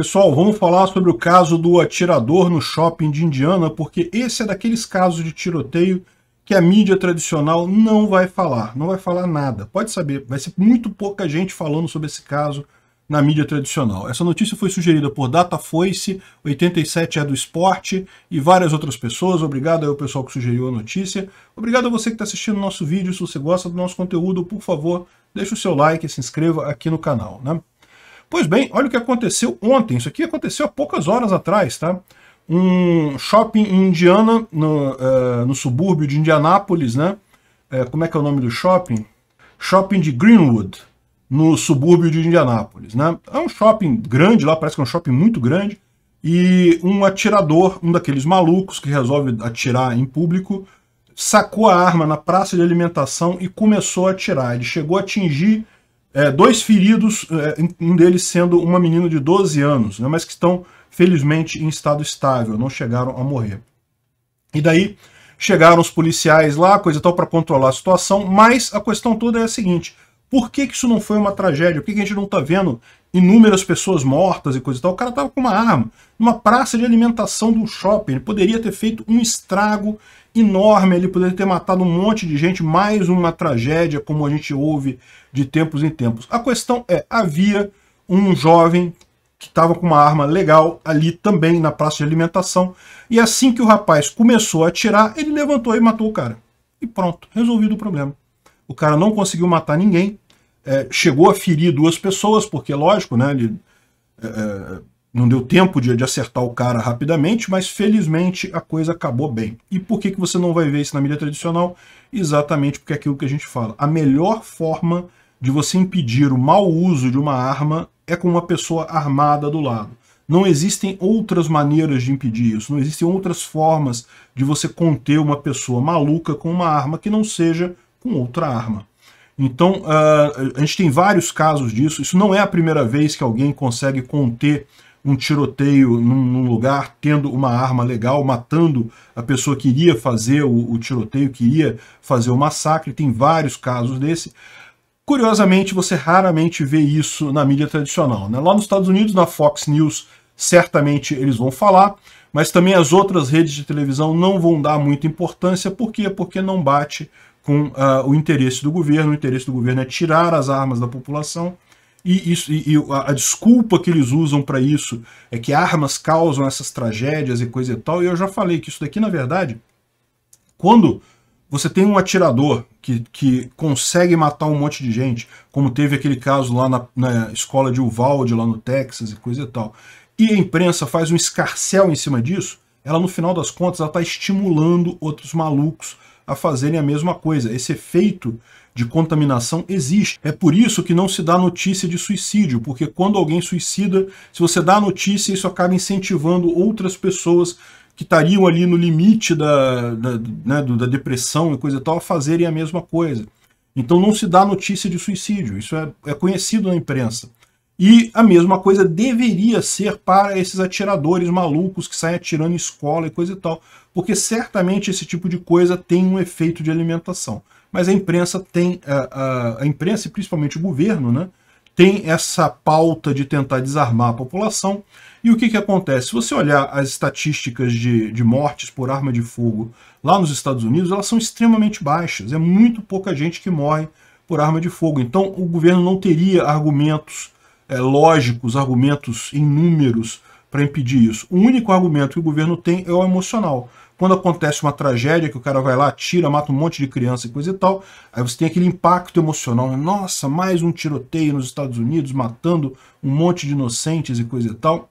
Pessoal, vamos falar sobre o caso do atirador no shopping de Indiana, porque esse é daqueles casos de tiroteio que a mídia tradicional não vai falar, não vai falar nada. Pode saber, vai ser muito pouca gente falando sobre esse caso na mídia tradicional. Essa notícia foi sugerida por Datafoice, 87 é do esporte e várias outras pessoas. Obrigado ao pessoal que sugeriu a notícia. Obrigado a você que está assistindo o nosso vídeo. Se você gosta do nosso conteúdo, por favor, deixe o seu like e se inscreva aqui no canal. Né? Pois bem, olha o que aconteceu ontem. Isso aqui aconteceu há poucas horas atrás, tá? Um shopping em Indiana, no, uh, no subúrbio de Indianápolis, né? Uh, como é que é o nome do shopping? Shopping de Greenwood, no subúrbio de Indianápolis, né? É um shopping grande lá, parece que é um shopping muito grande. E um atirador, um daqueles malucos que resolve atirar em público, sacou a arma na praça de alimentação e começou a atirar. Ele chegou a atingir é, dois feridos, é, um deles sendo uma menina de 12 anos, né, mas que estão, felizmente, em estado estável, não chegaram a morrer. E daí chegaram os policiais lá, coisa tal, para controlar a situação, mas a questão toda é a seguinte, por que, que isso não foi uma tragédia? Por que, que a gente não está vendo inúmeras pessoas mortas e coisa e tal. O cara tava com uma arma. Numa praça de alimentação do shopping. Ele poderia ter feito um estrago enorme. Ele poderia ter matado um monte de gente. Mais uma tragédia, como a gente ouve de tempos em tempos. A questão é, havia um jovem que estava com uma arma legal ali também na praça de alimentação. E assim que o rapaz começou a atirar, ele levantou e matou o cara. E pronto, resolvido o problema. O cara não conseguiu matar ninguém, é, chegou a ferir duas pessoas, porque, lógico, né, ele é, é, não deu tempo de, de, acertar o cara rapidamente, mas felizmente a coisa acabou bem. E por que, que você não vai ver isso na mídia tradicional? Exatamente porque é aquilo que a gente fala. A melhor forma de você impedir o mau uso de uma arma é com uma pessoa armada do lado. Não existem outras maneiras de impedir isso, não existem outras formas de você conter uma pessoa maluca com uma arma que não seja com outra arma. Então, ah, a gente tem vários casos disso. Isso não é a primeira vez que alguém consegue conter um tiroteio num, lugar, tendo uma arma legal, matando a pessoa que iria fazer o, o tiroteio, que iria fazer o massacre. Tem vários casos desse. Curiosamente, você raramente vê isso na mídia tradicional. Né? Lá nos Estados Unidos, na Fox News, certamente eles vão falar. Mas também as outras redes de televisão não vão dar muita importância. Por quê? Porque não bate com uh, o interesse do governo. O interesse do governo é tirar as armas da população. E, isso, e, e a, a, desculpa que eles usam para isso é que armas causam essas tragédias e coisa e tal. E eu já falei que isso daqui, na verdade, quando você tem um atirador que, que consegue matar um monte de gente, como teve aquele caso lá na, na escola de Uvalde, lá no Texas e coisa e tal, e a imprensa faz um escarcel em cima disso, ela no final das contas está estimulando outros malucos a fazerem a mesma coisa. Esse efeito de contaminação existe. É por isso que não se dá notícia de suicídio, porque quando alguém suicida, se você dá a notícia, isso acaba incentivando outras pessoas que estariam ali no limite da, da, né, da depressão e coisa e tal a fazerem a mesma coisa. Então não se dá notícia de suicídio, isso é, é conhecido na imprensa. E a mesma coisa deveria ser para esses atiradores malucos que saem atirando em escola e coisa e tal, porque certamente esse tipo de coisa tem um efeito de alimentação. Mas a imprensa tem, a, a, a imprensa e principalmente o governo, né, tem essa pauta de tentar desarmar a população. E o que, que acontece? Se você olhar as estatísticas de, de mortes por arma de fogo lá nos Estados Unidos, elas são extremamente baixas. É muito pouca gente que morre por arma de fogo. Então o governo não teria argumentos é, lógicos, argumentos em números para impedir isso. O único argumento que o governo tem é o emocional. Quando acontece uma tragédia, que o cara vai lá, tira, mata um monte de criança e coisa e tal, aí você tem aquele impacto emocional. Né? Nossa, mais um tiroteio nos Estados Unidos, matando um monte de inocentes e coisa e tal.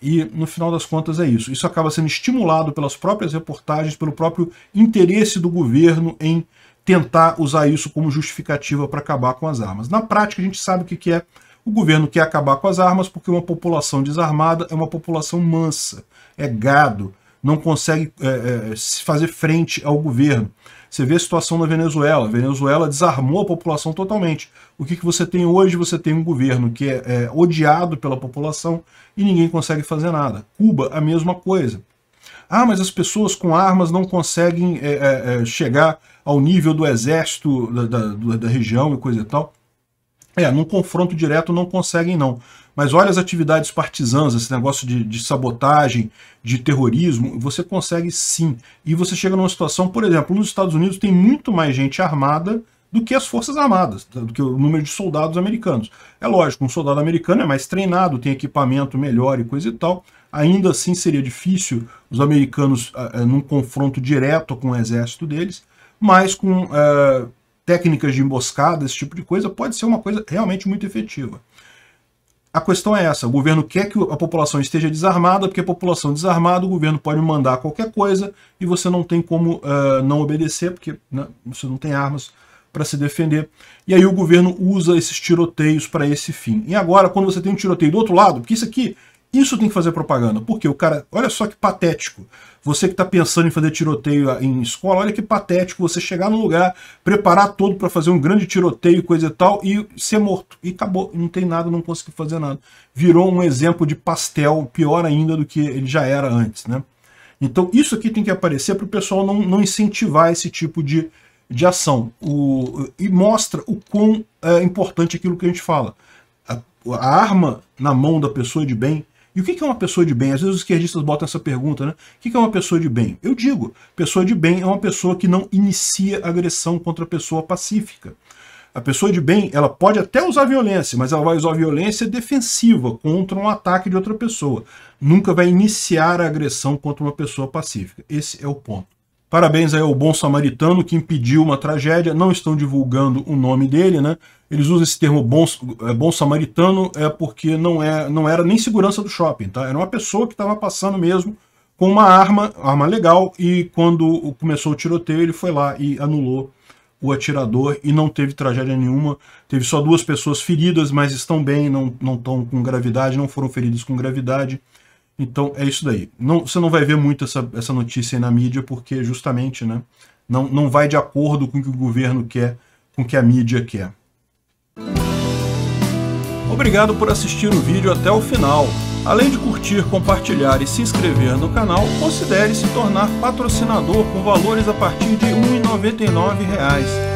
E no final das contas é isso. Isso acaba sendo estimulado pelas próprias reportagens, pelo próprio interesse do governo em tentar usar isso como justificativa para acabar com as armas. Na prática, a gente sabe o que é o governo quer acabar com as armas porque uma população desarmada é uma população mansa, é gado, não consegue é, é, fazer frente ao governo. Você vê a situação na Venezuela. A Venezuela desarmou a população totalmente. O que, que você tem hoje? Você tem um governo que é, é odiado pela população e ninguém consegue fazer nada. Cuba, a mesma coisa. Ah, mas as pessoas com armas não conseguem é, é, é chegar ao nível do exército da, da, da, região e coisa e tal. É, num confronto direto não conseguem, não. Mas olha as atividades partisãs, esse negócio de, de, sabotagem, de terrorismo, você consegue sim. E você chega numa situação, por exemplo, nos Estados Unidos tem muito mais gente armada do que as forças armadas, tá? do que o número de soldados americanos. É lógico, um soldado americano é mais treinado, tem equipamento melhor e coisa e tal. Ainda assim seria difícil os americanos uh, num confronto direto com o exército deles, mas com uh, técnicas de emboscada, esse tipo de coisa, pode ser uma coisa realmente muito efetiva. A questão é essa: o governo quer que a população esteja desarmada, porque a população desarmada, o governo pode mandar qualquer coisa e você não tem como uh, não obedecer, porque né, você não tem armas para se defender. E aí o governo usa esses tiroteios para esse fim. E agora, quando você tem um tiroteio do outro lado, porque isso aqui isso tem que fazer propaganda, porque o cara, olha só que patético. Você que está pensando em fazer tiroteio ah, em escola, olha que patético você chegar num lugar, preparar todo para fazer um grande tiroteio, coisa e tal, e ser morto. E acabou, não tem nada, não consegui fazer nada. Virou um exemplo de pastel, pior ainda do que ele já era antes, né? Então isso aqui tem que aparecer para o pessoal não, não incentivar esse tipo de, de ação. O, e mostra o quão é importante aquilo que a gente fala. A, a arma na mão da pessoa de bem e o que é uma pessoa de bem? Às vezes os esquerdistas botam essa pergunta, né? O que é uma pessoa de bem? Eu digo, pessoa de bem é uma pessoa que não inicia agressão contra a pessoa pacífica. A pessoa de bem, ela pode até usar violência, mas ela vai usar violência defensiva contra um ataque de outra pessoa. Nunca vai iniciar a agressão contra uma pessoa pacífica. Esse é o ponto. Parabéns aí ao bom samaritano que impediu uma tragédia, não estão divulgando o nome dele, né? Eles usam esse termo bom, é, bom samaritano é porque não, é, não era nem segurança do shopping, tá? Era uma pessoa que estava passando mesmo com uma arma, arma legal, e quando começou o tiroteio ele foi lá e anulou o atirador e não teve tragédia nenhuma. Teve só duas pessoas feridas, mas estão bem, não, não estão com gravidade, não foram feridos com gravidade. Então é isso daí. Não, você não vai ver muito essa, essa notícia na mídia, porque justamente né, não, não vai de acordo com o que o governo quer, com o que a mídia quer. Obrigado por assistir o vídeo até o final. Além de curtir, compartilhar e se inscrever no canal, considere se tornar patrocinador com valores a partir de R$ 1,99